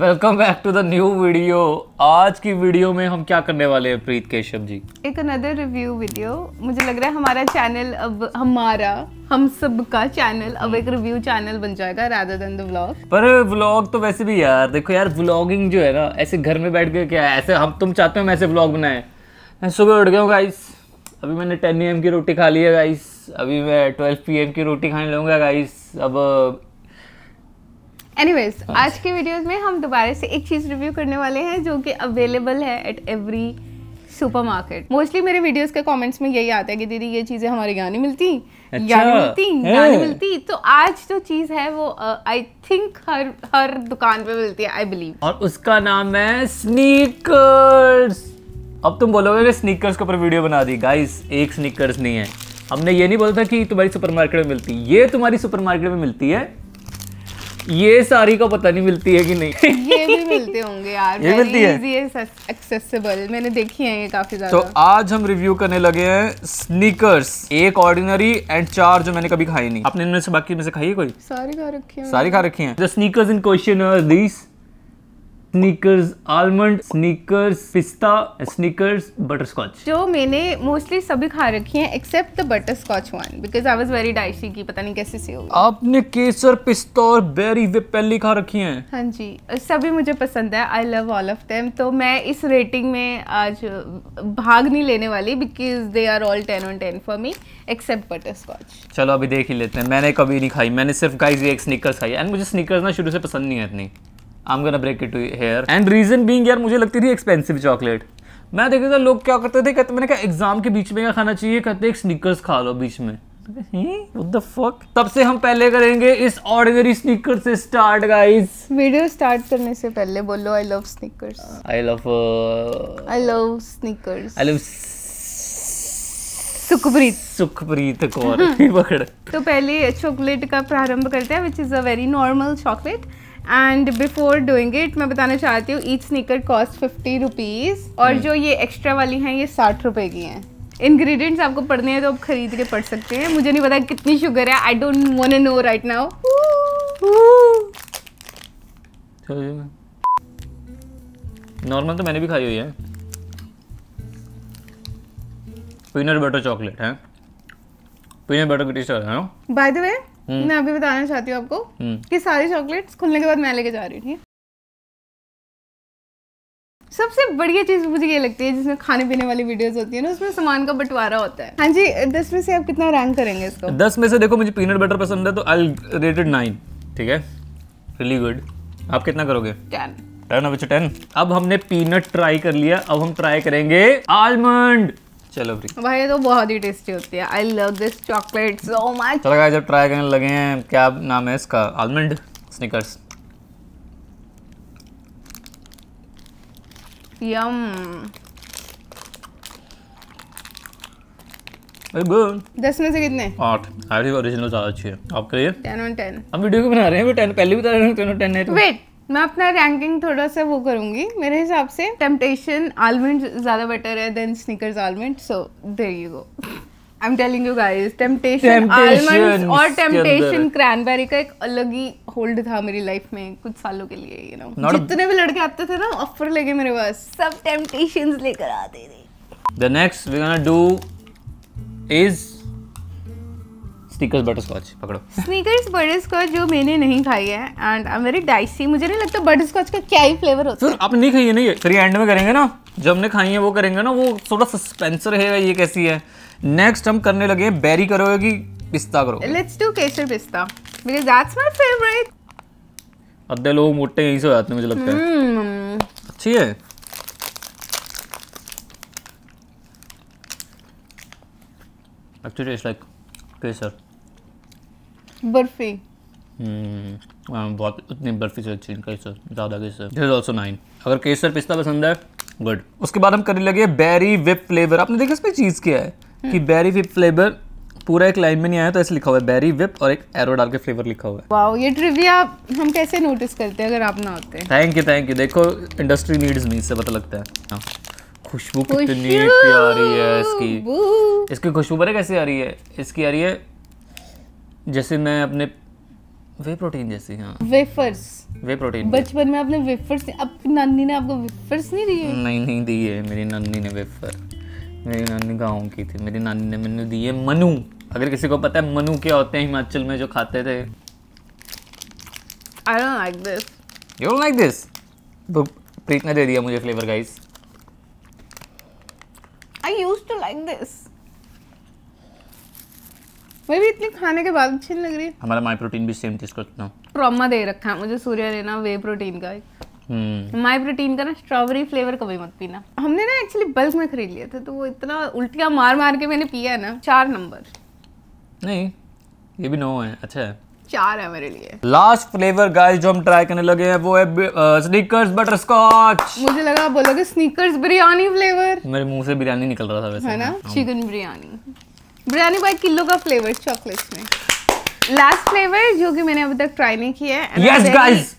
Welcome back to the new video आज की video में हम क्या करने वाले हैं प्रीत केशव जी एक अनदर रिव्यू वीडियो मुझे लग रहा है हमारा चैनल अब हमारा हम सब का चैनल अब एक रिव्यू चैनल बन जाएगा राधर देन द व्लॉग पर व्लॉग तो वैसे भी यार देखो यार व्लॉगिंग जो है ना ऐसे घर में बैठ के क्या है ऐसे हम तुम चाहते हो हम ऐसे व्लॉग बनाए सुबह उठ गया हूँ गाइस अभी मैंने टेन ए की रोटी खा ली है गाइस अभी मैं ट्वेल्व पी की रोटी खाने लूँगा गाइस अब एनीवेज हाँ। आज के वीडियोस में हम दोबारा से एक चीज़ रिव्यू करने वाले हैं जो कि अवेलेबल है एट एवरी सुपरमार्केट मोस्टली मेरे वीडियोस के कमेंट्स में यही आता है कि दीदी ये चीज़ें हमारे यहाँ नहीं मिलती अच्छा, यहाँ नहीं अच्छा, मिलती यहाँ नहीं मिलती तो आज जो चीज़ है वो आई uh, थिंक हर हर दुकान पे मिलती है आई बिलीव और उसका नाम है स्नीकर्स अब तुम बोलोगे कि स्नीकर्स के ऊपर वीडियो बना दी गाइस एक स्नीकर्स नहीं है हमने ये नहीं बोला था कि तुम्हारी सुपरमार्केट में मिलती ये तुम्हारी सुपरमार्केट में मिलती है ये सारी का पता नहीं मिलती है कि नहीं ये भी मिलते होंगे यार ये मिलती है एक्सेसिबल मैंने देखी है ये काफी तो ज्यादा तो so, आज हम रिव्यू करने लगे हैं स्नीकर्स एक ऑर्डिनरी एंड चार जो मैंने कभी खाई नहीं आपने इनमें से बाकी में से खाई है कोई सारी खा रखी है सारी खा रखी है Snickers Snickers in question Snickers almond Snickers pista Snickers scotch जो मैंने मोस्टली सभी खा रखी हैं except the butter scotch one because I was very dicey की पता नहीं कैसे से हो आपने केसर पिस्ता और बेरी वे पहले खा रखी हैं हाँ जी सभी मुझे पसंद है I love all of them तो मैं इस रेटिंग में आज भाग नहीं लेने वाली because they are all ten on ten for me except butter scotch चलो अभी देख ही लेते हैं मैंने कभी नहीं खाई मैंने सिर्फ गाइस ये एक स्निकर्स खाई एंड मुझे स्निकर्स ना शुरू से पसंद नहीं है इतनी I am gonna break it here and reason being यार मुझे लगती थी एक्सपेंसिव चॉकलेट मैं देखा था लोग क्या करते थे कहते मैंने कहा एग्जाम के बीच में क्या खाना चाहिए कहते एक स्निकर्स खा लो बीच में फक तो तब से हम पहले करेंगे इस ऑर्डिनरी स्निकर से स्टार्ट गाइस वीडियो स्टार्ट करने से पहले बोलो I love Snickers I love I love Snickers I love Sukhpreet Sukhpreet Kaur पकड़ तो पहले चॉकलेट का प्रारंभ करते हैं which is a very normal chocolate and before doing it मैं बताना चाहती हूँ each snicker cost fifty rupees और hmm. जो ये एक्स्ट्रा वाली हैं ये साठ रुपए की हैं इंग्रेडिएंट्स आपको पढ़ने हैं तो आप खरीद के पढ़ सकते हैं मुझे नहीं पता कितनी शुगर है I don't want to know right now normal तो मैंने भी खाई हुई है पीनट बटर चॉकलेट है पीनट बटर की है बाय द वे हम्म। मैं अभी बताना चाहती हूँ आपको हम्म। कि सारी चॉकलेट्स खुलने के बाद मैं लेके जा रही थी सबसे बढ़िया चीज़ मुझे ये लगती है जिसमें खाने पीने वाली वीडियोस होती है ना उसमें सामान का बंटवारा होता है हाँ जी दस में से आप कितना रैंक करेंगे इसको दस में से देखो मुझे पीनट बटर पसंद है तो आई रेटेड नाइन ठीक है रियली गुड आप कितना करोगे टेन टेन अब टेन अब हमने पीनट ट्राई कर लिया अब हम ट्राई करेंगे आलमंड चलो फ्री भाई तो बहुत ही टेस्टी होती है I love this chocolate so much चलो गाइस जब ट्राई करने लगे हैं क्या नाम है इसका आलमंड स्निकर्स यम दस में से कितने आठ हमारी ओरिजिनल ज़्यादा अच्छी है आपके लिए टेन ऑन टेन हम वीडियो को बना रहे हैं वो टेन पहले भी बता रहे हैं टेन ऑन टेन है तो। वेट मैं अपना रैंकिंग थोड़ा सा वो करूँगी मेरे हिसाब से टेम्पटेशन आलमंड ज़्यादा बेटर है then Snickers almond so there you go I am telling you guys Temptation almond और टेम्पटेशन क्रैनबेरी का एक अलग ही होल्ड था मेरी लाइफ में कुछ सालों के लिए यू नो जितने भी लड़के आते थे ना ऑफर लेके मेरे पास सब टेम्पटेशंस लेकर आते थे the next we gonna do is Snickers butter scotch पकड़ो स्नीकर्स बटर स्कॉच जो मैंने नहीं खाई है and I am very dicey मुझे नहीं लगता बटर स्कॉच का क्या ही फ्लेवर होता है सर आपने नहीं खाई है नहीं फिर एंड में करेंगे ना जो हमने खाई है वो करेंगे ना वो थोड़ा सस्पेंस रहेगा ये कैसी है नेक्स्ट हम करने लगे बेरी करोगे कि पिस्ता करो लेट्स डू केसर पिस्ता बिकॉज़ दैट्स माय फेवरेट आधे लोग मोटे यहीं से हो जाते हैं मुझे लगता है hmm। अच्छी है actually it's like kesar barfi hmm हाँ, बहुत उतनी बर्फी से अच्छी केसर ज़्यादा केसर दिस इज ऑल्सो नाइन अगर केसर पिस्ता पसंद है गुड उसके बाद हम करने लगे बेरी विप फ्लेवर आपने देखा इसमें चीज़ क्या है हम्म। कि बेरी विप फ्लेवर पूरा एक लाइन में नहीं आया तो ऐसे लिखा हुआ है बेरी विप और एक एरो डाल के फ्लेवर लिखा हुआ है वाओ ये ट्रिविया हम कैसे नोटिस करते हैं अगर आप ना होते थैंक यू थैंक यू देखो इंडस्ट्री नीड्स मी इससे पता लगता है हाँ। खुशबू कितनी प्यारी है इसकी इसकी खुशबू पता कैसे आ रही है इसकी आ रही है जैसे मैं अपने वे प्रोटीन जैसी हाँ वेफर्स वे प्रोटीन बचपन में आपने वेफर्स अब नानी ने आपको वेफर्स नहीं दिए नहीं नहीं दिए मेरी नानी ने वेफर मेरी नानी गाँव की थी मेरी नानी ने मैंने दिए मनु अगर किसी को पता है मनु क्या होते हैं हिमाचल में जो खाते थे I don't like this you don't like this तो प्रीत ने दे दिया मुझे flavour guys I used to like this मैं भी इतनी खाने के बाद अच्छी लग रही है हमारा माय प्रोटीन भी सेम थी इसको इतना ट्रॉमा दे रखा है मुझे सूर्या लेना वे प्रोटीन का हम्म माय प्रोटीन का ना स्ट्रॉबेरी फ्लेवर कभी मत पीना हमने ना एक्चुअली बल्क में खरीद लिया था तो वो इतना उल्टियां मार मार के मैंने पिया है ना चार नंबर नहीं ये भी नो है अच्छा है चार है मेरे लिए लास्ट फ्लेवर गाइस जो हम ट्राई करने लगे हैं वो है स्नीकर्स बटरस्कॉच मुझे लगा बोलोगे स्नीकर्स बिरयानी फ्लेवर मेरे मुंह से बिरयानी निकल रहा था वैसे है ना चिकन हाँ। बिरयानी बिरयानी बाय किलो का फ्लेवर चॉकलेट में लास्ट फ्लेवर जो कि मैंने अभी तक ट्राई नहीं किया है yes guys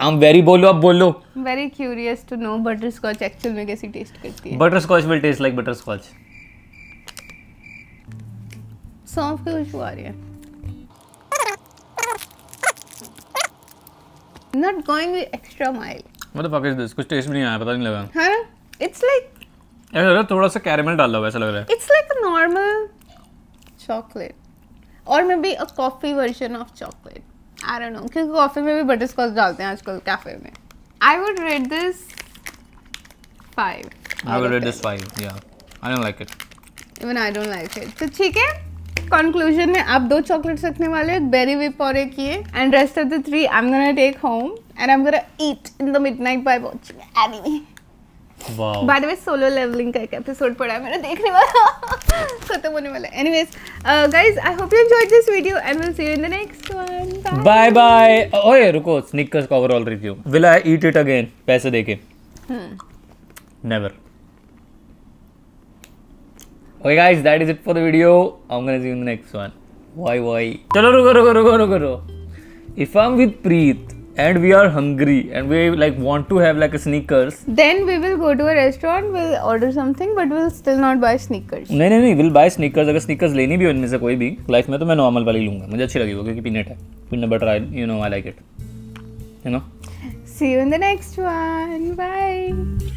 I am very बोलो अब बोलो very curious to know butter scotch actual में कैसी टेस्ट करती है butter scotch will taste like butter scotch सौंफ की खुशबू आ रही है not going the extra mile what the fuck is this kuch taste bhi nahi aaya pata nahi laga ha it's like ऐसा लग थोड़ा सा कैरेमल डाला हुआ ऐसा लग रहा है it's like a normal chocolate और may be a coffee version of chocolate I don't know क्योंकि कॉफ़ी में भी बटरस्कॉच डालते हैं आजकल कैफ़े में I would rate this 5 I would rate this 5 या I don't like it even I don't like it तो ठीक है कंक्लूजन में आप दो चॉकलेट रखने वाले हो बेरी विप और एक ये and rest of the three I am gonna take home and I am gonna eat in the midnight by watching anime by the way Solo Leveling का एक एपिसोड पड़ा है मेरा देखने वाला खत्म होने वाला है anyways guys I hope you enjoyed this video and will see you in the next one bye bye ओए रुको स्नीकर्स का overall review will I eat it again पैसे देके never okay guys that is it for the video I am gonna see you in the next one bye bye चलो रुको रुको रुको रुको रुको if I am with Preet and we are hungry and we like want to have like a sneakers then we will go to a restaurant we'll order something but we'll still not buy sneakers No, no, no. नहीं we'll buy sneakers अगर sneakers लेनी भी हो इनमें से कोई भी life में तो मैं नॉर्मल वाली लूंगा मुझे अच्छी लगी वो क्योंकि पीनट है peanut butter I you know I like it you know see you in the next one bye